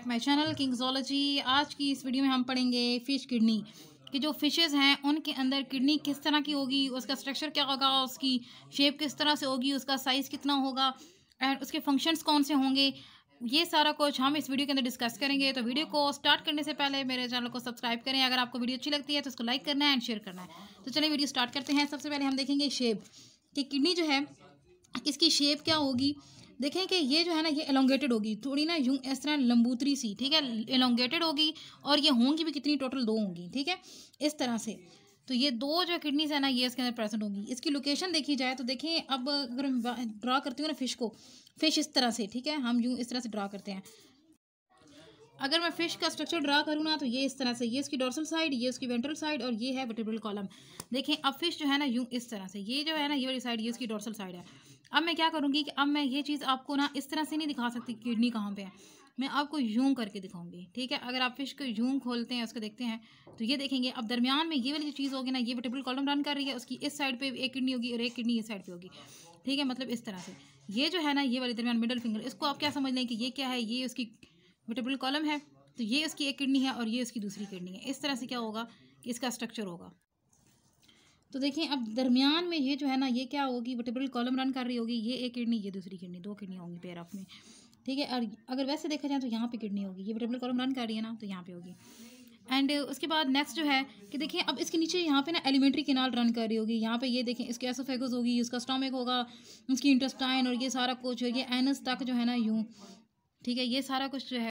back my channel किंग्सोलॉजी आज की इस वीडियो में हम पढ़ेंगे फ़िश किडनी कि जो फिशेज हैं उनके अंदर किडनी किस तरह की होगी उसका स्ट्रक्चर क्या होगा उसकी शेप किस तरह से होगी उसका साइज़ कितना होगा एंड उसके फंक्शंस कौन से होंगे ये सारा कुछ हम इस वीडियो के अंदर डिस्कस करेंगे तो वीडियो को स्टार्ट करने से पहले मेरे चैनल को सब्सक्राइब करें अगर आपको वीडियो अच्छी लगती है तो उसको लाइक करना है एंड शेयर करना है तो चलिए वीडियो स्टार्ट करते हैं सबसे पहले हम देखेंगे शेप कि किडनी जो है इसकी शेप क्या होगी देखें कि ये जो है ना ये एलोंगेटेड होगी थोड़ी ना यूं इस तरह लंबूतरी सी ठीक है एलोंगेटेड होगी और ये होंगी भी कितनी टोटल दो होंगी ठीक है इस तरह से तो ये दो जो किडनीज है ना ये इसके अंदर प्रेजेंट होंगी इसकी लोकेशन देखी जाए तो देखें अब अगर हम ड्रा करती हूँ ना फिश को फिश इस तरह से ठीक है हम यूँ इस तरह से ड्रा करते हैं अगर मैं फिश का स्ट्रक्चर ड्रा करूँ ना तो ये इस तरह से ये इसकी डोर्सल साइड ये उसकी वेंट्रल साइड और ये है वेटेबल कॉलम देखें अब फिश जो है ना यूँ इस तरह से ये जो है ना ये वाली साइड ये इसकी डोर्सल साइड है अब मैं क्या करूँगी कि अब मैं ये चीज़ आपको ना इस तरह से नहीं दिखा सकती किडनी कहाँ पे है मैं आपको यूं करके दिखाऊंगी ठीक है अगर आप फिश को यूं खोलते हैं उसको देखते हैं तो ये देखेंगे अब दरमियान में ये वाली जो चीज़ होगी ना ये वेटेबल कॉलम रन कर रही है उसकी इस साइड पे एक किडनी होगी और एक किडनी इस साइड पे होगी ठीक है मतलब इस तरह से ये जो है ना ये वाली दरमियान मिडल फिंगर इसको आप क्या समझ लें कि ये क्या है ये उसकी वेटेबल कॉलम है तो ये उसकी एक किडनी है और ये उसकी दूसरी किडनी है इस तरह से क्या होगा कि इसका स्ट्रक्चर होगा तो देखें अब दरमियान में ये जो है ना ये क्या होगी वटेबल तो कॉलम रन कर रही होगी ये एक किडनी ये दूसरी किडनी दो किडनी होंगी पेयर ऑफ में ठीक है और अगर वैसे देखा जाए तो यहाँ पे किडनी होगी ये वटेबल कॉलम रन कर रही है ना तो यहाँ पे होगी एंड उसके बाद नेक्स्ट जो है कि देखिए अब इसके नीचे यहाँ पे ना एलिमेंट्री केनाल रन कर रही होगी यहाँ पे ये देखें इसके एसोफेगस होगी उसका स्टोमिक होगा उसकी इंटस्टाइन और ये सारा कुछ ये एनस तक जो है ना यूँ ठीक है ये सारा कुछ जो है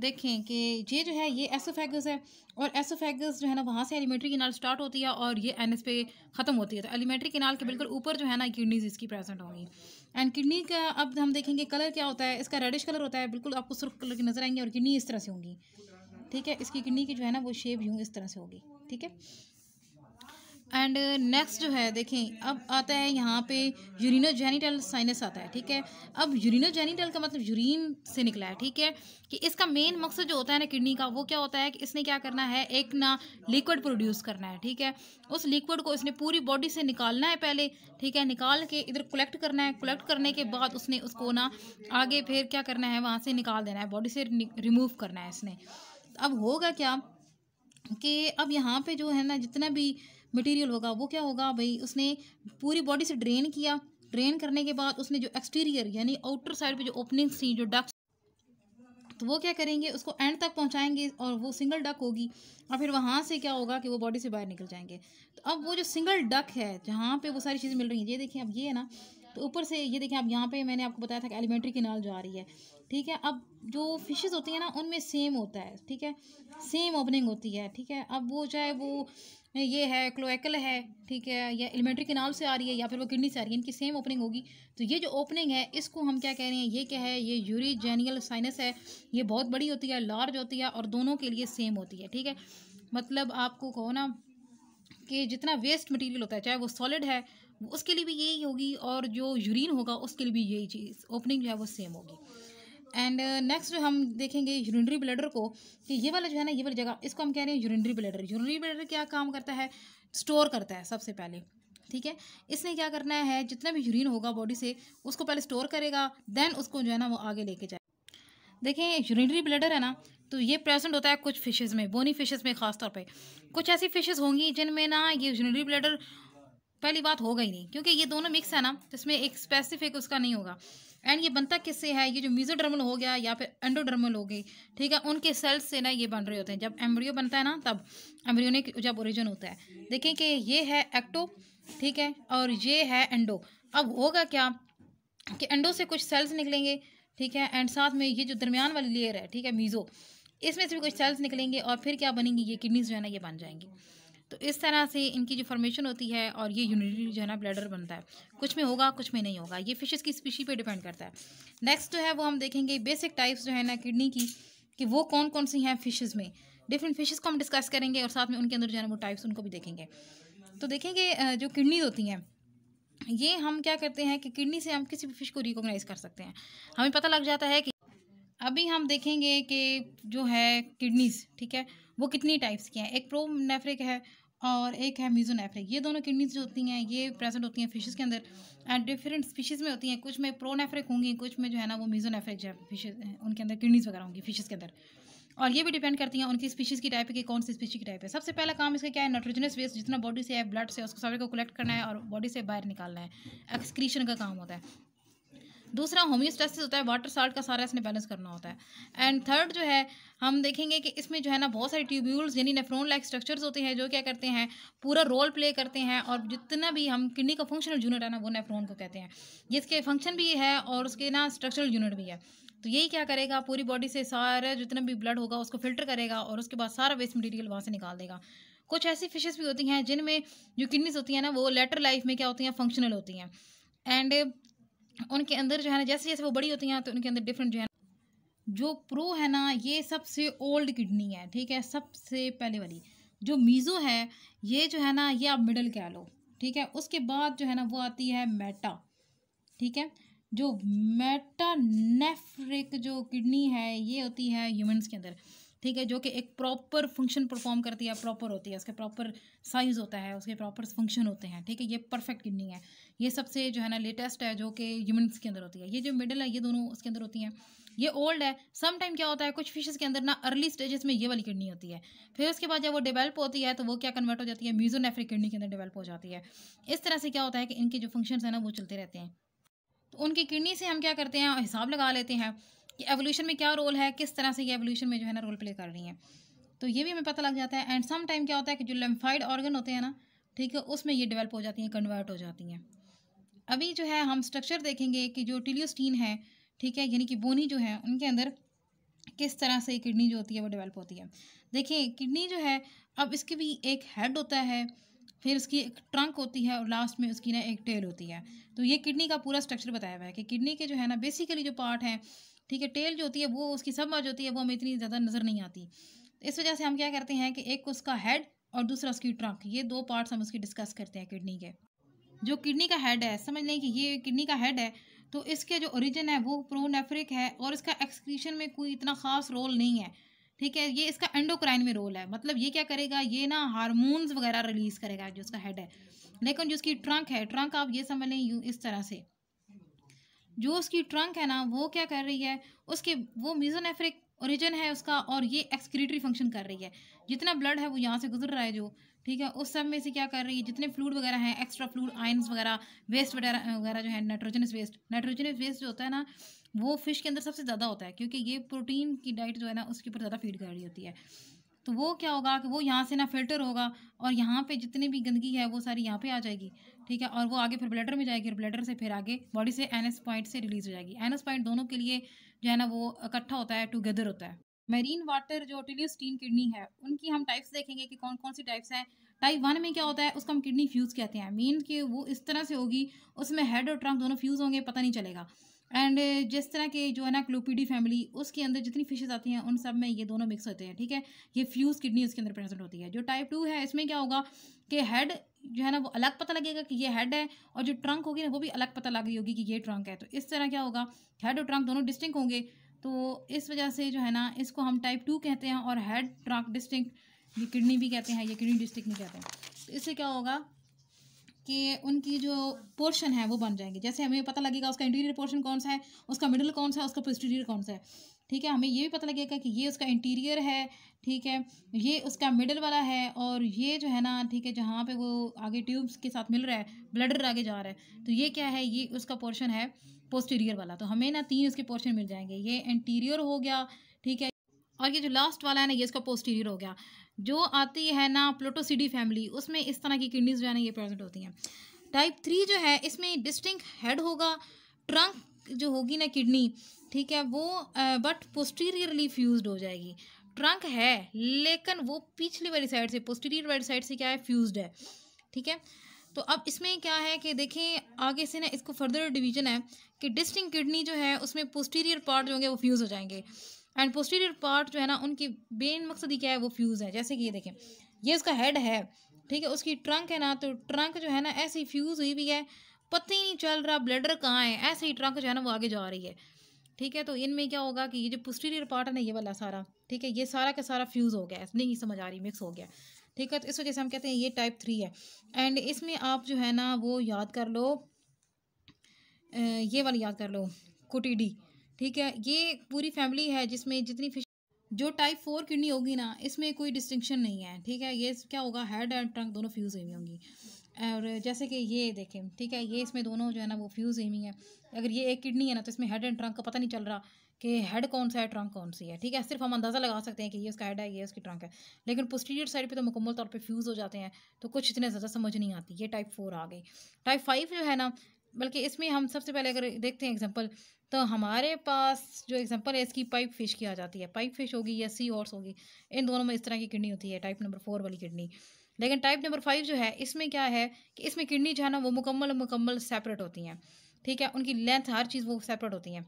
देखें कि ये जो है ये एसोफेगस है और एसोफेगस जो है ना वहाँ से एलिमेंट्री किनाल स्टार्ट होती है और ये एन एस पे ख़त्म होती है तो एलिमेंट्री किनाल के बिल्कुल ऊपर जो है ना किडनीज इसकी प्रेजेंट होंगी एंड किडनी का अब हम देखेंगे कलर क्या होता है इसका रेडिश कलर होता है बिल्कुल आपको सुर्ख कलर की नज़र आएंगे और किडनी इस तरह से होंगी ठीक है इसकी किडनी की जो है ना वो शेप यूँ इस तरह से होगी ठीक है एंड नेक्स्ट uh, जो है देखें अब आता है यहाँ पे यूरिनोजेनिटल साइनस आता है ठीक है अब यूरिनोजेनिटल का मतलब यूरिन से निकला है ठीक है कि इसका मेन मकसद जो होता है ना किडनी का वो क्या होता है कि इसने क्या करना है एक ना लिक्विड प्रोड्यूस करना है ठीक है उस लिक्विड को इसने पूरी बॉडी से निकालना है पहले ठीक है निकाल के इधर कलेक्ट करना है कलेक्ट करने के बाद उसने उसको ना आगे फिर क्या करना है वहाँ से निकाल देना है बॉडी से रिमूव करना है इसने अब होगा क्या कि अब यहाँ पर जो है ना जितना भी मटेरियल होगा वो क्या होगा भाई उसने पूरी बॉडी से ड्रेन किया ड्रेन करने के बाद उसने जो एक्सटीरियर यानी आउटर साइड पे जो ओपनिंग्स थी जो डक्स तो वो क्या करेंगे उसको एंड तक पहुंचाएंगे और वो सिंगल डक होगी और फिर वहाँ से क्या होगा कि वो बॉडी से बाहर निकल जाएंगे तो अब वो जो सिंगल डक है जहाँ पे वो सारी चीज़ें मिल रही हैं ये देखिए अब ये है ना तो ऊपर से ये देखिए आप यहाँ पे मैंने आपको बताया था कि एलिमेंट्री किनाल जा रही है ठीक है अब जो फिशेज़ होती हैं ना उनमें सेम होता है ठीक है सेम ओपनिंग होती है ठीक है अब वो चाहे वो ये है क्लोएकल है ठीक है या एलिमेंट्री किनाल से आ रही है या फिर वो किडनी से आ रही है इनकी सेम ओपनिंग होगी तो ये जो ओपनिंग है इसको हम क्या कह रहे हैं ये क्या है ये यूरिजेनियल साइनस है ये बहुत बड़ी होती है लार्ज होती है और दोनों के लिए सेम होती है ठीक है मतलब आपको कहो ना कि जितना वेस्ट मटीरियल होता है चाहे वो सॉलिड है उसके लिए भी यही होगी और जो यूरिन होगा उसके लिए भी यही चीज़ ओपनिंग जो है वो सेम होगी एंड नेक्स्ट uh, जो हम देखेंगे यूरिनरी ब्लडर को कि ये वाला जो है ना ये वाली जगह इसको हम कह रहे हैं यूरिनरी ब्लडर यूरिनरी ब्लडर क्या काम करता है स्टोर करता है सबसे पहले ठीक है इसने क्या करना है जितना भी यूरिन होगा बॉडी से उसको पहले स्टोर करेगा देन उसको जो है ना वो आगे लेके जाए देखें यूरिनरी ब्लडर है ना तो ये प्रेजेंट होता है कुछ फिशेज़ में बोनी फिशेज़ में ख़ासतौर पर कुछ ऐसी फिशेज़ होंगी जिनमें ना ये यूरिनरी ब्लडर पहली बात होगा ही नहीं क्योंकि ये दोनों मिक्स है ना जिसमें तो एक स्पेसिफिक उसका नहीं होगा एंड ये बनता किससे है ये जो म्यूजोडर्मल हो गया या फिर एंडोडर्मल हो गई ठीक है उनके सेल्स से ना ये बन रहे होते हैं जब एम्ब्रियो बनता है ना तब एम्ब्रियोनिक जब ओरिजिन होता है देखें कि ये है एक्टो ठीक है और ये है एंडो अब होगा क्या कि एंडो से कुछ सेल्स निकलेंगे ठीक है एंड साथ में ये जो दरमियान वाली लेयर है ठीक है मीज़ो इसमें से भी कुछ सेल्स निकलेंगे और फिर क्या बनेंगी ये किडनीज जो है ना ये बन जाएंगी तो इस तरह से इनकी जो फॉर्मेशन होती है और ये यूनिटरी जो है ना ब्लडर बनता है कुछ में होगा कुछ में नहीं होगा ये फ़िशेज़ की स्पीशी पे डिपेंड करता है नेक्स्ट जो है वो हम देखेंगे बेसिक टाइप्स जो है ना किडनी की कि वो कौन कौन सी हैं फिशेज़ में डिफरेंट फिशेज़ को हम डिस्कस करेंगे और साथ में उनके अंदर जो है ना वो टाइप्स उनको भी देखेंगे तो देखेंगे जो किडनीज होती हैं ये हम क्या करते हैं कि किडनी से हम किसी भी फिश को रिकोगनाइज़ कर सकते हैं हमें पता लग जाता है कि अभी हम देखेंगे कि जो है किडनीज़ ठीक है वो कितनी टाइप्स की हैं एक प्रो नेफ्रिक है और एक है मीजो नेफ्रिक ये दोनों किडनीज जो होती हैं ये प्रेजेंट होती हैं फिशेज़ के अंदर एंड डिफरेंट स्पीशीज़ में होती हैं कुछ में प्रो नेफ्रिक होंगी कुछ में जो है ना वो मीजो नेफ्रिक जो फिशेज उनके अंदर किडनीज वगैरह होंगी फिशेज़ के अंदर और ये भी डिपेंड करती हैं उनकी स्पीशीज़ की टाइप की कौन सी स्पीशी की टाइप है सबसे पहला काम इसका क्या है नाइट्रोजनस वेस्ट जितना बॉडी से है ब्लड से उसको सारे को कलेक्ट करना है और बॉडी से बाहर निकालना है एक्सक्रीशन का काम होता है दूसरा होम्योस्टेसिस होता है वाटर साल्ट का सारा इसने बैलेंस करना होता है एंड थर्ड जो है हम देखेंगे कि इसमें जो है ना बहुत सारे ट्यूब्यूल्स यानी नेफ्रोन लाइक स्ट्रक्चर्स होते हैं जो क्या करते हैं पूरा रोल प्ले करते हैं और जितना भी हम किडनी का फंक्शनल यूनिट है ना वो नेफ्रोन को कहते हैं जिसके फंक्शन भी है और उसके ना स्ट्रक्चरल यूनिट भी है तो यही क्या करेगा पूरी बॉडी से सारा जितना भी ब्लड होगा उसको फिल्टर करेगा और उसके बाद सारा वेस्ट मटेरियल वहाँ से निकाल देगा कुछ ऐसी फिशेज़ भी होती हैं जिनमें जो किडनीज होती हैं ना वो लेटर लाइफ में क्या होती हैं फंक्शनल होती हैं एंड उनके अंदर जो है ना जैसे जैसे वो बड़ी होती हैं तो उनके अंदर डिफरेंट जो है जो प्रो है ना ये सबसे ओल्ड किडनी है ठीक है सबसे पहले वाली जो मीज़ो है ये जो है ना ये आप मिडल कह लो ठीक है उसके बाद जो है ना वो आती है मेटा ठीक है जो नेफ्रिक जो किडनी है ये होती है ह्यूमन्स के अंदर ठीक है जो कि एक प्रॉपर फंक्शन परफॉर्म करती है प्रॉपर होती है उसके प्रॉपर साइज़ होता है उसके प्रॉपर फंक्शन होते हैं ठीक है ये परफेक्ट किडनी है ये सबसे जो है ना लेटेस्ट है जो कि ह्यूमन्स के अंदर होती है ये जो मिडल है ये दोनों उसके अंदर होती हैं ये ओल्ड है सम टाइम क्या होता है कुछ फिशेज़ के अंदर ना अर्ली स्टेजेस में ये वाली किडनी होती है फिर उसके बाद जब वो डेवलप होती है तो वो क्या कन्वर्ट हो जाती है म्यूजोनेफ्रिक किडनी के अंदर डेवलप हो जाती है इस तरह से क्या होता है कि इनके जो फंक्शन है ना वो चलते रहते हैं तो उनकी किडनी से हम क्या करते हैं हिसाब लगा लेते हैं एवोल्यूशन में क्या रोल है किस तरह से ये एवोल्यूशन में जो है ना रोल प्ले कर रही हैं तो ये भी हमें पता लग जाता है एंड सम टाइम क्या होता है कि जो लेम्फाइड ऑर्गन होते हैं ना ठीक है उसमें ये डेवलप हो जाती हैं कन्वर्ट हो जाती हैं अभी जो है हम स्ट्रक्चर देखेंगे कि जो टिलियोस्टीन है ठीक है यानी कि बोनी जो है उनके अंदर किस तरह से किडनी जो होती है वो डेवलप होती है देखिए किडनी जो है अब इसकी भी एक हेड होता है फिर उसकी एक ट्रंक होती है और लास्ट में उसकी ना एक टेल होती है तो ये किडनी का पूरा स्ट्रक्चर बताया हुआ है कि किडनी के जो है ना बेसिकली जो पार्ट हैं ठीक है टेल जो होती है वो उसकी सब मर्ज होती है वो हमें इतनी ज़्यादा नज़र नहीं आती इस वजह से हम क्या करते हैं कि एक उसका हेड और दूसरा उसकी ट्रंक ये दो पार्ट्स हम उसकी डिस्कस करते हैं किडनी के जो किडनी का हेड है समझ लें कि ये किडनी का हेड है तो इसके जो ओरिजिन है वो प्रोनेफ्रिक है और इसका एक्सक्रीशन में कोई इतना ख़ास रोल नहीं है ठीक है ये इसका एंडोक्राइन में रोल है मतलब ये क्या करेगा ये ना हारमोन्स वगैरह रिलीज़ करेगा जो उसका हेड है लेकिन जो उसकी ट्रंक है ट्रंक आप ये समझ लें इस तरह से जो उसकी ट्रंक है ना वो क्या कर रही है उसके वो मीजोनेफ्रिक ओरिजिन है उसका और ये एक्सक्रीटरी फंक्शन कर रही है जितना ब्लड है वो यहाँ से गुजर रहा है जो ठीक है उस सब में से क्या कर रही है जितने फ्लूड वगैरह हैं एक्स्ट्रा फ्लूड आयन्स वगैरह वेस्ट वगैरह वगैरह जो है नाइट्रोजनस वेस्ट नाइट्रोजनस वेस्ट जो होता है ना वो फिश के अंदर सबसे ज़्यादा होता है क्योंकि ये प्रोटीन की डाइट जो है ना उसके ऊपर ज़्यादा फीड कर रही होती है तो वो क्या होगा कि वो यहाँ से ना फिल्टर होगा और यहाँ पे जितनी भी गंदगी है वो सारी यहाँ पे आ जाएगी ठीक है और वो आगे फिर ब्लेडर में जाएगी और ब्लेडर से फिर आगे बॉडी से एन पॉइंट से रिलीज हो जाएगी एन पॉइंट दोनों के लिए जो है ना वो इकट्ठा होता है टुगेदर होता है मेरीन वाटर जो टिलियोस्टीन किडनी है उनकी हम टाइप्स देखेंगे कि कौन कौन सी टाइप्स हैं टाइप वन में क्या होता है उसको हम किडनी फ्यूज़ कहते हैं मीन कि वो इस तरह से होगी उसमें हेड और ट्रंक दोनों फ्यूज़ होंगे पता नहीं चलेगा एंड uh, जिस तरह के जो है ना क्लोपीडी फैमिली उसके अंदर जितनी फिशेज आती हैं उन सब में ये दोनों मिक्स होते हैं ठीक है ये फ्यूज़ किडनी उसके अंदर प्रेजेंट होती है जो टाइप टू है इसमें क्या होगा कि हेड जो है ना वो अलग पता लगेगा कि ये हेड है और जो ट्रंक होगी ना वो भी अलग पता लग रही होगी कि ये ट्रंक है तो इस तरह क्या होगा हेड और ट्रंक दोनों डिस्टिंक होंगे तो इस वजह से जो है ना इसको हम टाइप टू कहते हैं और हेड ट्रंक डिस्टिंक ये किडनी भी कहते हैं ये किडनी डिस्टिंक नहीं कहते हैं तो इससे क्या होगा कि उनकी जो पोर्शन है वो बन जाएंगे जैसे हमें पता लगेगा उसका इंटीरियर पोर्शन कौन सा है उसका मिडल कौन सा है उसका पोस्टीरियर कौन सा है ठीक है हमें ये भी पता लगेगा कि ये उसका इंटीरियर है ठीक है ये उसका मिडल वाला है और ये जो है ना ठीक है जहाँ पे वो आगे ट्यूब्स के साथ मिल रहा है ब्लडर आगे जा रहा है तो ये क्या है ये उसका पोर्शन है पोस्टीरियर वाला तो हमें ना तीन उसके पोर्शन मिल जाएंगे ये इंटीरियर हो गया ठीक है और ये जो लास्ट वाला है ना ये इसका पोस्टीरियर हो गया जो आती है ना प्लोटोसिडी फैमिली उसमें इस तरह की किडनीज जो है ना ये प्रेजेंट होती हैं टाइप थ्री जो है इसमें डिस्टिंक हेड होगा ट्रंक जो होगी ना किडनी ठीक है वो बट पोस्टीरियरली फ्यूज हो जाएगी ट्रंक है लेकिन वो पिछली वाली साइड से पोस्टीरियर वाली साइड से क्या है फ्यूज है ठीक है तो अब इसमें क्या है कि देखें आगे से ना इसको फर्दर डिवीजन है कि डिस्टिंग किडनी जो है उसमें पोस्टीरियर पार्ट जो होंगे वो फ्यूज़ हो जाएंगे एंड पोस्टीरियर पार्ट जो है ना उनकी मेन मकसद ही क्या है वो फ्यूज़ है जैसे कि ये देखें ये उसका हेड है ठीक है उसकी ट्रंक है ना तो ट्रंक जो है ना ऐसी फ्यूज़ हुई भी है पता ही नहीं चल रहा ब्लडर कहाँ है ऐसे ही ट्रंक जो है ना वो आगे जा रही है ठीक है तो इनमें क्या होगा कि ये जो पोस्टीरियर पार्ट है ना ये वाला सारा ठीक है ये सारा का सारा फ्यूज़ हो गया नहीं समझ आ रही मिक्स हो गया ठीक है तो इस वजह से हम कहते हैं ये टाइप थ्री है एंड इसमें आप जो है ना वो याद कर लो ये वाली याद कर लो कुटीडी ठीक है ये पूरी फैमिली है जिसमें जितनी फिश जो टाइप फोर किडनी होगी ना इसमें कोई डिस्टिंक्शन नहीं है ठीक है ये क्या होगा हेड एंड ट्रंक दोनों फ्यूज़ हुई होंगी और जैसे कि ये देखें ठीक है ये इसमें दोनों जो है ना वो फ्यूज़ हुई है अगर ये एक किडनी है ना तो इसमें हेड एंड ट्रंक का पता नहीं चल रहा कि हेड कौन सा है ट्रंक कौन सी है ठीक है सिर्फ हम अंदाज़ा लगा सकते हैं कि ये उसका हेड है ये उसकी ट्रंक है लेकिन पोस्टीरियर साइड पे तो मुकम्मल तौर पे फ्यूज़ हो जाते हैं तो कुछ इतने ज़्यादा समझ नहीं आती ये टाइप फोर आ गई टाइप फाइव जो है ना बल्कि इसमें हम सबसे पहले अगर देखते हैं एग्जांपल तो हमारे पास जो एग्जांपल है इसकी पाइप फिश की आ जाती है पाइप फिश होगी या सी हॉर्स होगी इन दोनों में इस तरह की किडनी होती है टाइप नंबर फोर वाली किडनी लेकिन टाइप नंबर फाइव जो है इसमें क्या है कि इसमें किडनी जो है ना वो मुकम्मल मुकम्मल सेपरेट होती हैं ठीक है उनकी लेंथ हर चीज़ वो सेपरेट होती हैं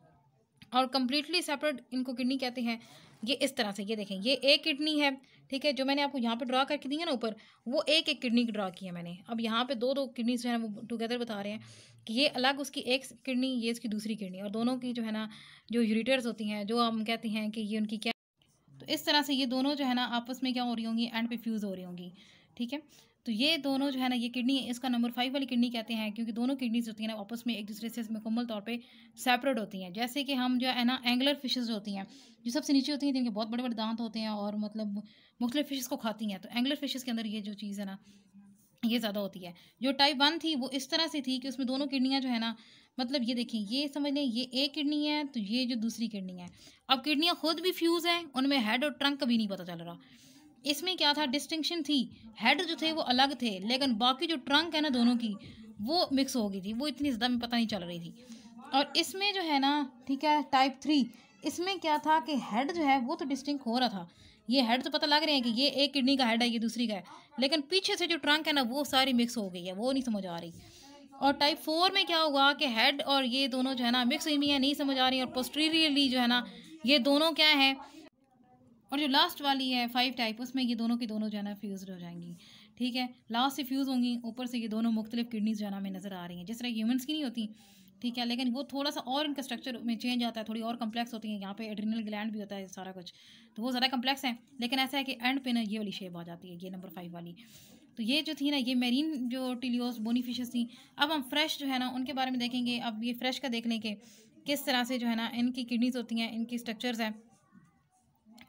और कम्प्लीटली सेपरेट इनको किडनी कहते हैं ये इस तरह से ये देखें ये एक किडनी है ठीक है जो मैंने आपको यहाँ पे ड्रा करके दी है ना ऊपर वो एक एक किडनी ड्रा की है मैंने अब यहाँ पे दो दो किडनी जो है वो टुगेदर बता रहे हैं कि ये अलग उसकी एक किडनी ये इसकी दूसरी किडनी और दोनों की जो है ना जो यूरिटर्स होती हैं जो हम कहते हैं कि ये उनकी क्या तो इस तरह से ये दोनों जो है ना आपस में क्या हो रही होंगी एंड पे फ्यूज़ हो रही होंगी ठीक है तो ये दोनों जो है ना ये किडनी इसका नंबर फाइव वाली किडनी कहते हैं क्योंकि दोनों किडनीज होती हैं ना आपस में एक दूसरे से मुकम्मल तौर पे सेपरेट होती हैं जैसे कि हम जो है ना एंगुलर फिशेज होती हैं जो सबसे नीचे होती हैं जिनके बहुत बड़े बड़े दांत होते हैं और मतलब मुख्तलिफ फिशेज़ को खाती हैं तो एंगुलर फिशेज़ के अंदर ये जो चीज़ है ना ये ज़्यादा होती है जो टाइप वन थी वो इस तरह से थी कि उसमें दोनों किडनियाँ जो है ना मतलब ये देखें ये समझ लें ये एक किडनी है तो ये जो दूसरी किडनी है अब किडनियाँ खुद भी फ्यूज़ हैं उनमें हेड और ट्रंक का भी नहीं पता चल रहा इसमें क्या था डिस्टिंक्शन थी हेड जो थे वो अलग थे लेकिन बाकी जो ट्रंक है ना दोनों की वो मिक्स हो गई थी वो इतनी ज़्यादा में पता नहीं चल रही थी और इसमें जो है ना ठीक है टाइप थ्री इसमें क्या था कि हेड जो है वो तो डिस्टिंक हो रहा था ये हेड तो पता लग रहे हैं कि ये एक किडनी का हेड है ये दूसरी का है लेकिन पीछे से जो ट्रंक है ना वो सारी मिक्स हो गई है वो नहीं समझ आ रही और टाइप फोर में क्या हुआ कि हेड और ये दोनों जो है ना मिक्स हुई हुई है नहीं समझ आ रही और पोस्टीरियरली जो है ना ये दोनों क्या हैं और जो लास्ट वाली है फाइव टाइप उसमें ये दोनों की दोनों जो है ना फ्यूज़ हो जाएंगी ठीक है लास्ट से फ्यूज़ होंगी ऊपर से ये दोनों मुख्तलिफ किडनीज जो है ना हमें नज़र आ रही हैं जिस तरह ह्यूमन्स की नहीं होती ठीक है लेकिन वो थोड़ा सा और इनका स्ट्रक्चर में चेंज आता है थोड़ी और कम्प्लेक्स होती है यहाँ पे एड्रिनल ग्लैंड भी होता है सारा कुछ तो वो ज़्यादा कम्प्लेक्स है लेकिन ऐसा है कि एंड पे ना ये वाली शेप आ जाती है ये नंबर फाइव वाली तो ये जो थी ना ये मेरीन जो टिलियोस बोनीफिशेस थी अब हम फ्रेश जो है ना उनके बारे में देखेंगे अब ये फ्रेश का देख लें कि किस तरह से जो है ना इनकी किडनीज होती हैं इनकी स्ट्रक्चर्स हैं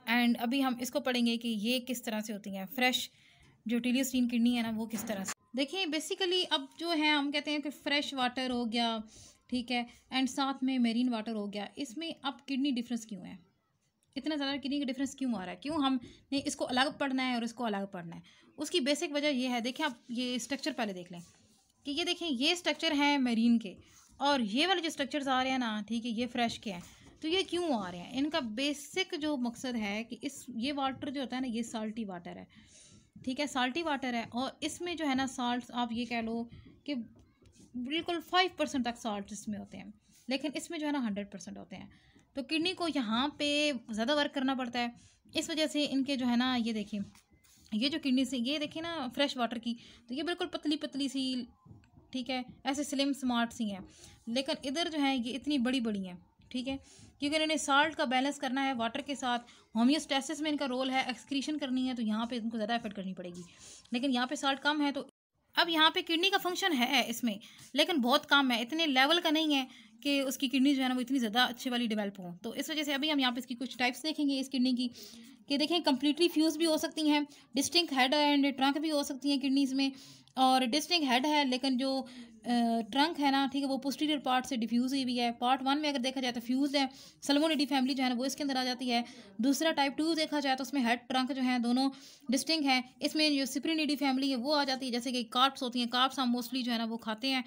एंड अभी हम इसको पढ़ेंगे कि ये किस तरह से होती है फ्रेश जो टीलियोस्टीन किडनी है ना वो किस तरह से देखिए बेसिकली अब जो है हम कहते हैं कि फ्रेश वाटर हो गया ठीक है एंड साथ में मेरीन वाटर हो गया इसमें अब किडनी डिफरेंस क्यों है इतना ज़्यादा किडनी का डिफरेंस क्यों आ रहा है क्यों हमने इसको अलग पढ़ना है और इसको अलग पढ़ना है उसकी बेसिक वजह यह है देखिए आप ये स्ट्रक्चर पहले देख लें कि ये देखें ये स्ट्रक्चर है मेरीन के और ये वाले जो स्ट्रक्चर्स आ रहे हैं ना ठीक है ये फ्रेश के हैं तो ये क्यों आ रहे हैं इनका बेसिक जो मकसद है कि इस ये वाटर जो होता है ना ये साल्टी वाटर है ठीक है साल्टी वाटर है और इसमें जो है ना साल्ट आप ये कह लो कि बिल्कुल फाइव परसेंट तक साल्ट इसमें होते हैं लेकिन इसमें जो है ना हंड्रेड परसेंट होते हैं तो किडनी को यहाँ पे ज़्यादा वर्क करना पड़ता है इस वजह से इनके जो है ना ये देखिए ये जो किडनी से ये देखिए ना फ्रेश वाटर की तो ये बिल्कुल पतली पतली सी ठीक है ऐसे स्लिम स्मार्ट सी हैं लेकिन इधर जो है ये इतनी बड़ी बड़ी हैं ठीक है क्योंकि इन्होंने साल्ट का बैलेंस करना है वाटर के साथ होम्योस्टेसिस में इनका रोल है एक्सक्रीशन करनी है तो यहाँ पे इनको ज़्यादा इफेक्ट करनी पड़ेगी लेकिन यहाँ पे साल्ट कम है तो अब यहाँ पे किडनी का फंक्शन है इसमें लेकिन बहुत कम है इतने लेवल का नहीं है कि उसकी किडनी जो है ना वो इतनी ज़्यादा अच्छे वाली डिवेल्प हो तो इस वजह से अभी हम यहाँ पे इसकी कुछ टाइप्स देखेंगे इस किडनी की कि देखें कम्प्लीटली फ्यूज़ भी हो सकती हैं डिस्टिंक हेड एंड ट्रंक भी हो सकती हैं किडनीज़ में और डिस्टिंक हेड है लेकिन जो ट्रंक है ना ठीक है वो पोस्टीरियर पार्ट से डिफ्यूज़ हुई भी है पार्ट वन में अगर देखा जाए तो फ्यूज़ है सलमोनिटी फैमिली जो है ना वो इसके अंदर आ जाती है दूसरा टाइप टू देखा जाए तो उसमें हेड ट्रंक जो है दोनों डिस्टिंग है इसमें जो सिप्रीनिडी फैमिली है वो आ जाती है जैसे कि कार्प्स होती हैं कार्प्स हम मोस्टली जो है ना वो खाते हैं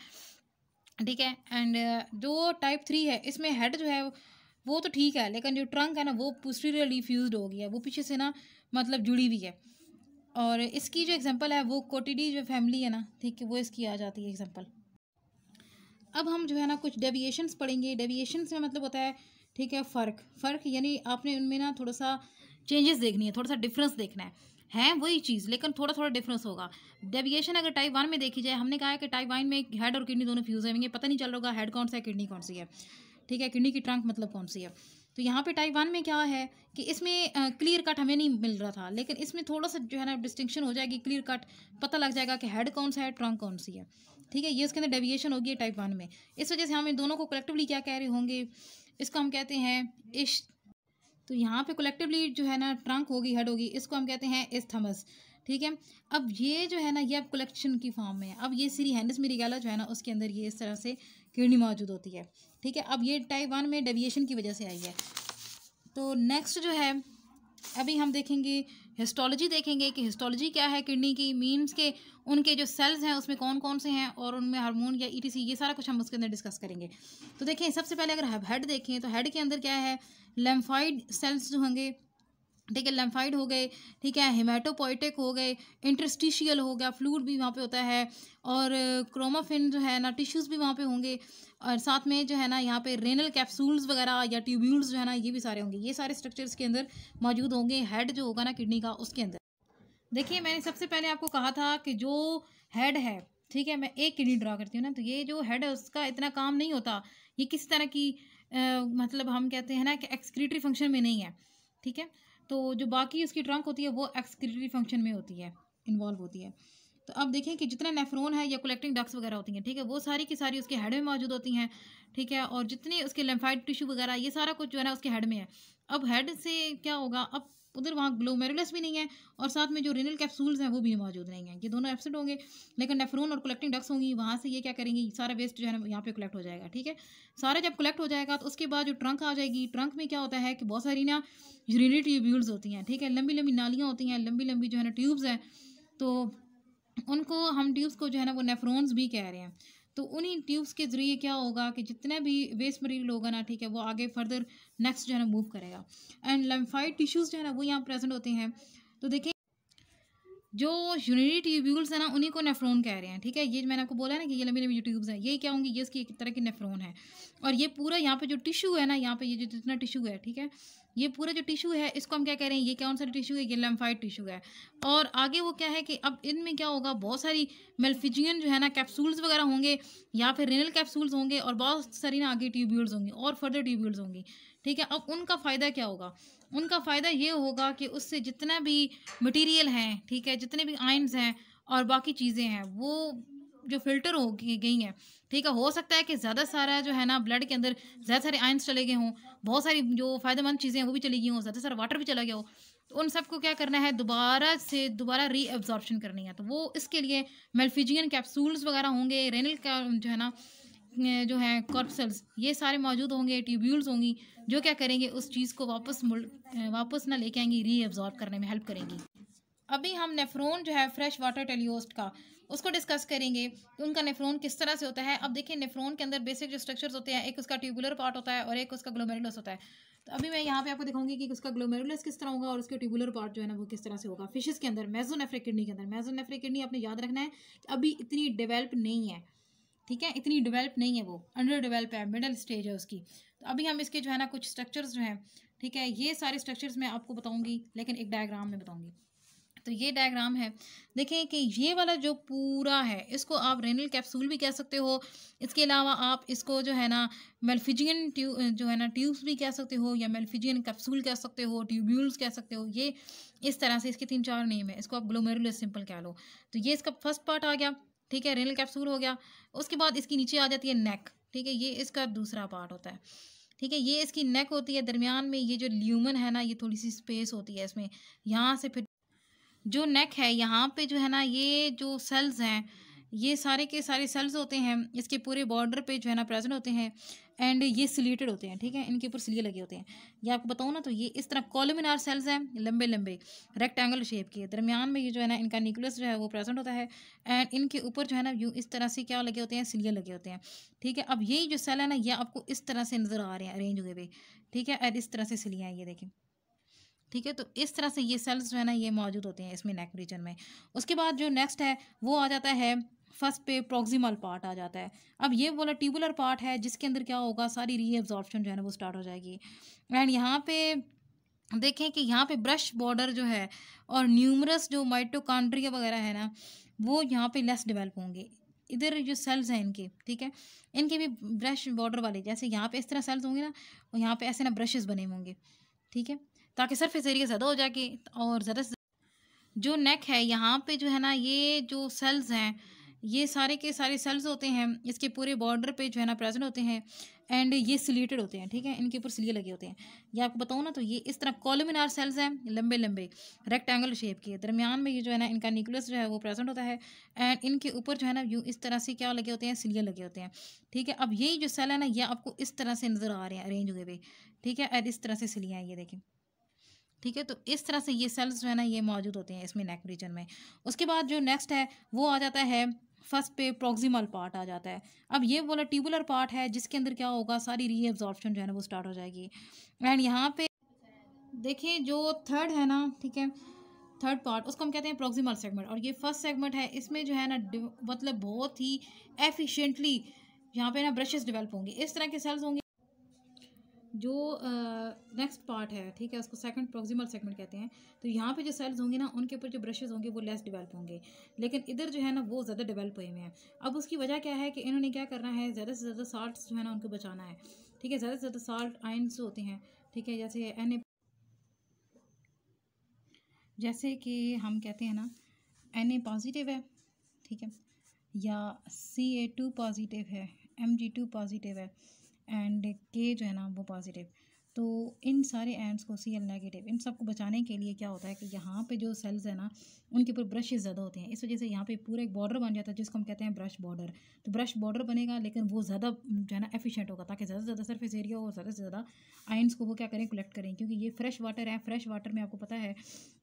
ठीक है एंड uh, जो टाइप थ्री है इसमें हेड जो है वो तो ठीक है लेकिन जो ट्रंक है ना वो पोस्टीरियरली फ्यूज हो गया है वो पीछे से ना मतलब जुड़ी हुई है और इसकी जो एग्जांपल है वो कोटिडी जो फैमिली है ना ठीक है वो इसकी आ जाती है एग्ज़ाम्पल अब हम जो है ना कुछ डेविएशंस पढ़ेंगे डेविएशंस में मतलब होता है ठीक है फ़र्क फ़र्क यानी आपने उनमें ना थोड़ा सा चेंजेस देखनी है थोड़ा सा डिफरेंस देखना है है वही चीज़ लेकिन थोड़ा थोड़ा डिफरेंस होगा डेविएशन अगर टाइप वन में देखी जाए हमने कहा है कि टाइप वन में हेड और किडनी दोनों फ्यूज़ होंगे पता नहीं चल रहा हेड कौन सा है किडनी कौन सी है ठीक है किडनी की ट्रंक मतलब कौन सी है तो यहाँ पे टाइप वन में क्या है कि इसमें क्लियर कट हमें नहीं मिल रहा था लेकिन इसमें थोड़ा सा जो है ना डिस्टिंक्शन हो जाएगी क्लियर कट पता लग जाएगा कि हेड कौन सा है ट्रंक कौन सी है ठीक है ये इसके अंदर डेविएशन होगी टाइप वन में इस वजह से हम इन दोनों को कलेक्टिवली क्या कह रहे होंगे इसको हम कहते हैं इश तो यहाँ पे कलेक्टिवली जो है ना ट्रंक होगी हेड होगी इसको हम कहते हैं इस्थमस ठीक है अब ये जो है ना ये अब कलेक्शन की फॉर्म में है अब ये सीरी हैंडस मिरीगेला जो है ना उसके अंदर ये इस तरह से किडनी मौजूद होती है ठीक है अब ये टाइप वन में डेविएशन की वजह से आई है तो नेक्स्ट जो है अभी हम देखेंगे हिस्टोलॉजी देखेंगे कि हिस्टोलॉजी क्या है किडनी की मीन्स के उनके जो सेल्स हैं उसमें कौन कौन से हैं और उनमें हार्मोन या ईटीसी ये सारा कुछ हम उसके अंदर डिस्कस करेंगे तो देखें सबसे पहले अगर हेड देखें तो हेड के अंदर क्या है लेम्फाइड सेल्स जो होंगे ठीक है लेम्फाइड हो गए ठीक है हेमाटोपोइटिक हो गए इंटरस्टिशियल हो गया फ्लूड भी वहाँ पे होता है और क्रोमाफिन जो है ना टिश्यूज़ भी वहाँ पे होंगे और साथ में जो है ना यहाँ पे रेनल कैप्सूल्स वगैरह या ट्यूब्यूल्स जो है ना ये भी सारे होंगे ये सारे स्ट्रक्चर्स के अंदर मौजूद होंगे हेड जो होगा ना किडनी का उसके अंदर देखिए मैंने सबसे पहले आपको कहा था कि जो हेड है ठीक है मैं एक किडनी ड्रा करती हूँ ना तो ये जो हेड है उसका इतना काम नहीं होता ये किस तरह की आ, मतलब हम कहते हैं ना कि एक्सक्रीटरी फंक्शन में नहीं है ठीक है तो जो बाकी उसकी ट्रंक होती है वो एक्सक्रीटरी फंक्शन में होती है इन्वॉल्व होती है तो अब देखें कि जितना नेफ्रोन है या कलेक्टिंग डक्स वगैरह होती हैं ठीक है वो सारी की सारी उसके हेड में मौजूद होती हैं ठीक है और जितनी उसके लेम्फाइड टिश्यू वगैरह ये सारा कुछ जो है ना उसके हेड में है अब हेड से क्या होगा अब उधर वहाँ ग्लो मेरुलस भी नहीं है और साथ में जो रिनल कैप्सूल्स हैं वो भी मौजूद नहीं हैं ये दोनों एब्सेंट होंगे लेकिन नेफ्रोन और कलेक्टिंग डक्स होंगी वहाँ से ये क्या करेंगी सारा वेस्ट जो है ना यहाँ पे कलेक्ट हो जाएगा ठीक है सारा जब कलेक्ट हो जाएगा तो उसके बाद जो ट्रंक आ जाएगी ट्रंक में क्या होता है कि बहुत सारी ना यूरिनरी ट्यूब्यूल्स होती हैं ठीक है लंबी लंबी नालियाँ होती हैं लंबी लंबी जो है ना ट्यूब्स हैं तो उनको हम ट्यूब्स को जो है ना वो नेफ्रोन्स भी कह रहे हैं तो उन्हीं ट्यूब्स के ज़रिए क्या होगा कि जितने भी वेस्ट मटीरियल होगा ना ठीक है वो आगे फर्दर नेक्स्ट जो है ना मूव करेगा एंड लम्फाइड टिश्यूज़ जो है ना वो यहाँ प्रेजेंट होते हैं तो देखें जो यूनिटी ट्यूब्यूल्स हैं ना उन्हीं को नेफ्रोन कह रहे हैं ठीक है ये मैंने आपको बोला ना कि ये लंबी लंबी ट्यूब्स हैं ये क्या होंगी ये इसकी एक तरह की नेफ्रोन है और ये पूरा यहाँ पे जो टिश्यू है ना यहाँ पे ये जो जितना टिश्यू है ठीक है ये पूरा जो टिश्यू है इसको हम क्या कह रहे हैं ये कौन सा टिश्यू है ये लम्फाइड टिश्यू है और आगे वो क्या है कि अब इनमें क्या होगा बहुत सारी मेल्फिजियन जो है ना कैप्सूल्स वगैरह होंगे या फिर रेनल कैप्सूल्स होंगे और बहुत सारी ना आगे ट्यूब्यूल्स होंगी और फर्दर ट्यूब्यूल्स होंगी ठीक है अब उनका फ़ायदा क्या होगा उनका फ़ायदा ये होगा कि उससे जितना भी मटीरियल हैं ठीक है जितने भी आइन्स हैं और बाकी चीज़ें हैं वो जो फिल्टर हो की गई हैं ठीक है हो सकता है कि ज़्यादा सारा जो है ना ब्लड के अंदर ज़्यादा सारे आयंस चले गए हों बहुत सारी जो फ़ायदेमंद चीज़ें हैं वो भी चली गई हों ज़्यादा सारा वाटर भी चला गया हो तो उन सबको क्या करना है दोबारा से दोबारा री रीअब्जॉर्बशन करनी है तो वो इसके लिए मेल्फिजियन कैप्सूल्स वगैरह होंगे रेनल का जो है ना जो है कॉर्पसल्स ये सारे मौजूद होंगे ट्यूब्यूल्स होंगी जो क्या करेंगे उस चीज़ को वापस वापस ना लेके आएंगी री एब्जॉर्ब करने में हेल्प करेंगी अभी हम नेफ्रोन जो है फ्रेश वाटर टेलियोस्ट का उसको डिस्कस करेंगे कि उनका नेफ्रोन किस तरह से होता है अब देखिए नेफ्रोन के अंदर बेसिक जो स्ट्रक्चर्स होते हैं एक उसका ट्यूबुलर पार्ट होता है और एक उसका ग्लोमेरुलस होता है तो अभी मैं यहाँ पे आपको दिखाऊंगी कि उसका ग्लोमेरुलस किस तरह होगा और उसके ट्यूबुलर पार्ट जो है ना वो किस तरह से होगा फिशेज़ के अंदर मेजोनेफ्रिक किडनी के अंदर मेजोनेफ्रिक किडनी आपने याद रखना है अभी इतनी डिवेल्प नहीं है ठीक है इतनी डिवेल्प नहीं है वो अंडर डिवेल्प है मिडल स्टेज है उसकी तो अभी हम इसके जो है ना कुछ स्ट्रक्चर्स जो हैं ठीक है ये सारे स्ट्रक्चर्स मैं आपको बताऊंगी लेकिन एक डायग्राम में बताऊंगी तो ये डायग्राम है देखें कि ये वाला जो पूरा है इसको आप रेनल कैप्सूल भी कह सकते हो इसके अलावा आप इसको जो है ना मेल्फिजियन ट्यू जो है ना ट्यूब्स भी कह सकते हो या मेल्फिजियन कैप्सूल कह सकते हो ट्यूब्यूल्स कह सकते हो ये इस तरह से इसके तीन चार नेम है इसको आप ग्लोमेरुलस सिंपल कह लो तो ये इसका फर्स्ट पार्ट आ गया ठीक है रेनल कैप्सूल हो गया उसके बाद इसकी नीचे आ जाती है नेक ठीक है ये इसका दूसरा पार्ट होता है ठीक है ये इसकी नेक होती है दरमियान में ये जो ल्यूमन है ना ये थोड़ी सी स्पेस होती है इसमें यहाँ से फिर जो नेक है यहाँ पे जो है ना ये जो सेल्स हैं ये सारे के सारे सेल्स होते हैं इसके पूरे बॉर्डर पे जो है ना प्रेजेंट होते हैं एंड ये सिलेटेड होते हैं ठीक है इनके ऊपर सिले लगे होते हैं ये आपको बताऊँ ना तो ये इस तरह कॉलमिनार सेल्स हैं लंबे लंबे रेक्टेंगल शेप के दरमियान में ये जो है ना इनका न्यूक्लियस जो है वो प्रेजेंट होता है एंड इनके ऊपर जो है ना यूँ इस तरह से क्या लगे होते हैं सिले लगे होते हैं ठीक है अब यही जो सेल है ना ये आपको इस तरह से नज़र आ रहे हैं अरेंज हुए हुए ठीक है एंड इस तरह से सिलियाँ ये देखें ठीक है तो इस तरह से ये सेल्स जो है ना ये मौजूद होते हैं इसमें नेक रीजन में उसके बाद जो नेक्स्ट है वो आ जाता है फर्स्ट पे प्रोक्सिमल पार्ट आ जाता है अब ये बोला ट्यूबुलर पार्ट है जिसके अंदर क्या होगा सारी रीअब्जॉर्प्शन जो है ना वो स्टार्ट हो जाएगी एंड यहाँ पे देखें कि यहाँ पे ब्रश बॉर्डर जो है और न्यूमरस जो माइटोकॉन्ड्रिया वगैरह है ना वो यहाँ पे लेस डेवलप होंगे इधर जो सेल्स हैं इनके ठीक है इनके भी ब्रश बॉर्डर वाले जैसे यहाँ पे इस तरह सेल्स होंगे ना और यहाँ पे ऐसे ना ब्रशेस बने होंगे ठीक है ताकि सरफेस एरिया ज़्यादा हो जाएगी और ज़्यादा से जो नेक है यहाँ पे जो है ना ये जो सेल्स हैं ये सारे के सारे सेल्स होते हैं इसके पूरे बॉर्डर पे जो है ना प्रेजेंट होते हैं एंड ये सिलेटेड होते हैं ठीक है इनके ऊपर सिले लगे होते हैं ये आपको बताऊँ ना तो ये इस तरह कॉलमिनार सेल्स हैं लंबे लंबे रेक्टेंगल शेप के दरमियान में ये जो है ना इनका न्यूक्लियस जो है वो प्रेजेंट होता है एंड इनके ऊपर जो है ना यूँ इस तरह से क्या लगे होते हैं सिले लगे होते हैं ठीक है अब यही जो सेल है ना ये आपको इस तरह से नज़र आ रहे हैं अरेंज हुए हुए ठीक है एंड इस तरह से सिलियाँ ये देखें ठीक है तो इस तरह से ये सेल्स जो है ना ये मौजूद होते हैं इसमें नेक रीजन में उसके बाद जो नेक्स्ट है वो आ जाता है फर्स्ट पे प्रोक्सिमल पार्ट आ जाता है अब ये वाला ट्यूबुलर पार्ट है जिसके अंदर क्या होगा सारी रीअब्जॉर्प्शन जो है ना वो स्टार्ट हो जाएगी एंड यहाँ पे देखिए जो थर्ड है ना ठीक है थर्ड पार्ट उसको हम कहते हैं प्रोक्सिमल सेगमेंट और ये फर्स्ट सेगमेंट है इसमें जो है ना मतलब बहुत ही एफिशेंटली यहाँ पे ना ब्रशेस डिवेल्प होंगे इस तरह के सेल्स होंगे जो नेक्स्ट पार्ट है ठीक है उसको सेकंड प्रोक्सिमल सेगमेंट कहते हैं तो यहाँ पे जो सेल्स होंगे ना उनके ऊपर जो ब्रशेज होंगे वो लेस डेवलप होंगे लेकिन इधर जो है ना वो ज़्यादा डेवलप हुए हुए हैं अब उसकी वजह क्या है कि इन्होंने क्या करना है ज़्यादा से ज़्यादा साल्ट जो है ना उनको बचाना है ठीक है ज़्यादा से ज़्यादा साल्ट आइन्स होते हैं ठीक है जैसे एन जैसे कि हम कहते हैं ना एन ए पॉजिटिव है ठीक है या सी ए टू पॉजिटिव है एम जी टू पॉजिटिव है एंड के जो है ना वो पॉजिटिव तो इन सारे एंड्स को सी एल नेगेटिव इन सबको बचाने के लिए क्या होता है कि यहाँ पे जो सेल्स है ना उनके ऊपर ब्रशेज़ ज़्यादा होते हैं इस वजह से यहाँ पे पूरा एक बॉर्डर बन जाता है जिसको हम कहते हैं ब्रश बॉर्डर तो ब्रश बॉर्डर बनेगा लेकिन वो ज़्यादा जो है ना एफिशिएंट होगा ताकि ज़्यादा से ज़्यादा सर्फेस एरिया हो ज़्यादा से ज़्यादा आइंस को वो क्या करें कलेक्ट करें क्योंकि ये फ्रेश वाटर है फ्रेश वाटर में आपको पता है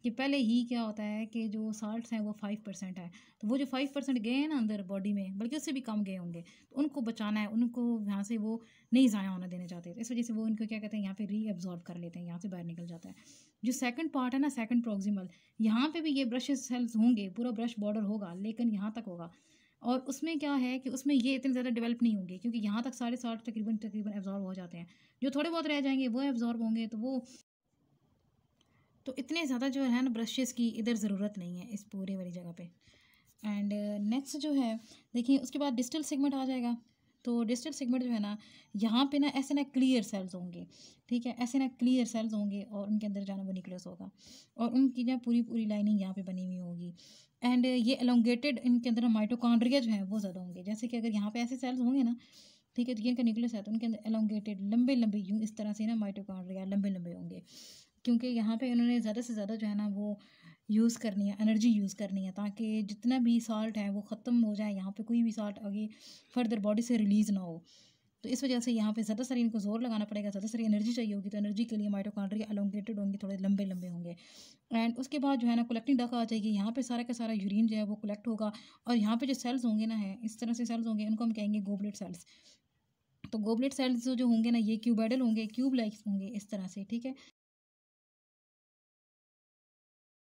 कि पहले ही क्या होता है कि जो साल्ट हैं वो फाइव परसेंट है तो वो जो फाइव परसेंट गए हैं ना अंदर बॉडी में बल्कि उससे भी कम गए होंगे तो उनको बचाना है उनको यहाँ से वो नहीं ज़ाया होना देना चाहते इस वजह से वो उनको क्या कहते हैं यहाँ पर रीअब्जॉर्ब कर लेते हैं यहाँ से बाहर निकल जाता है जो सेकंड पार्ट है ना सेकंड प्रोक्सिमल यहाँ पे भी ये ब्रशेज सेल्स होंगे पूरा ब्रश बॉर्डर होगा लेकिन यहाँ तक होगा और उसमें क्या है कि उसमें ये इतने ज़्यादा डेवलप नहीं होंगे क्योंकि यहाँ तक साढ़े साठ तकरीबन तकरीबन एब्जॉर्व हो जाते हैं जो थोड़े बहुत रह जाएंगे वो एब्जॉर्व होंगे तो वो तो इतने ज़्यादा जो है ना ब्रशेस की इधर ज़रूरत नहीं है इस पूरे वाली जगह पे एंड नेक्स्ट uh, जो है देखिए उसके बाद डिजिटल सेगमेंट आ जाएगा तो डिस्टल सेगमेंट जो है ना यहाँ पे ना ऐसे ना क्लियर सेल्स होंगे ठीक है ऐसे ना क्लियर सेल्स होंगे और उनके अंदर जाना वो निकलस होगा और उनकी ना पूरी पूरी लाइनिंग यहाँ पे बनी हुई होगी एंड ये एलोंगेटेड इनके अंदर माइटोकॉन्ड्रिया जो है वो ज़्यादा होंगे जैसे कि अगर यहाँ पे ऐसे सेल्स होंगे ना ठीक है तो ये इनका न्यूक्लियस है तो उनके अंदर एलोंगेटेड लंबे लंबे यूँ इस तरह से ना माइटोकॉन्ड्रिया लंबे लंबे होंगे क्योंकि यहाँ पर इन्होंने ज़्यादा से ज़्यादा जो है ना वो यूज़ करनी है एनर्जी यूज़ करनी है ताकि जितना भी सॉल्ट है वो ख़त्म हो जाए यहाँ पे कोई भी सॉल्ट आगे फर्दर बॉडी से रिलीज़ ना हो तो इस वजह से यहाँ पे ज़्यादा सारी इनको जोर लगाना पड़ेगा ज़्यादा सारी एनर्जी चाहिए होगी तो एनर्जी के लिए माइटोकॉन्ड्रिया एलोंगेटेड होंगे थोड़े लंबे लंबे होंगे एंड उसके बाद जो है ना कलेक्टिंग डक आ जाएगी यहाँ पे सारा का सारा यूरिन जो है वो कलेक्ट होगा और यहाँ पे जो सेल्स होंगे ना है इस तरह से सेल्स होंगे इनको हम कहेंगे गोबलेट सेल्स तो गोबलेट सेल्स जो होंगे ना ये क्यूबेडल होंगे क्यूब लाइक्स होंगे इस तरह से ठीक है